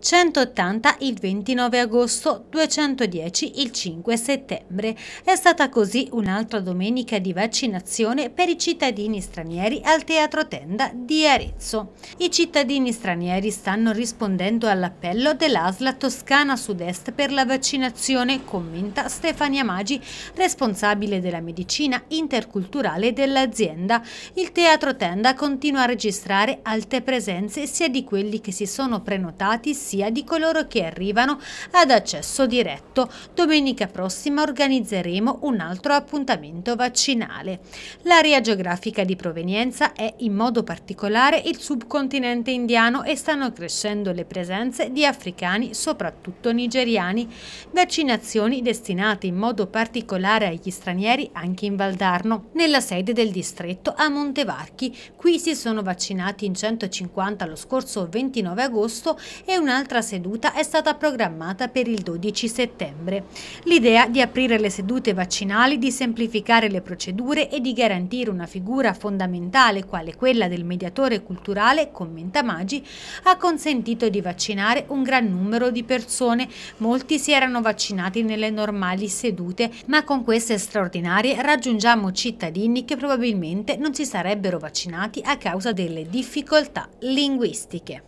180 il 29 agosto, 210 il 5 settembre. È stata così un'altra domenica di vaccinazione per i cittadini stranieri al Teatro Tenda di Arezzo. I cittadini stranieri stanno rispondendo all'appello dell'ASLA Toscana Sud-Est per la vaccinazione, commenta Stefania Magi, responsabile della medicina interculturale dell'azienda. Il Teatro Tenda continua a registrare alte presenze sia di quelli che si sono prenotati sia sia di coloro che arrivano ad accesso diretto. Domenica prossima organizzeremo un altro appuntamento vaccinale. L'area geografica di provenienza è in modo particolare il subcontinente indiano e stanno crescendo le presenze di africani, soprattutto nigeriani. Vaccinazioni destinate in modo particolare agli stranieri anche in Valdarno, nella sede del distretto a Montevarchi. Qui si sono vaccinati in 150 lo scorso 29 agosto e una un'altra seduta è stata programmata per il 12 settembre. L'idea di aprire le sedute vaccinali, di semplificare le procedure e di garantire una figura fondamentale quale quella del mediatore culturale, commenta Maggi, ha consentito di vaccinare un gran numero di persone. Molti si erano vaccinati nelle normali sedute, ma con queste straordinarie raggiungiamo cittadini che probabilmente non si sarebbero vaccinati a causa delle difficoltà linguistiche.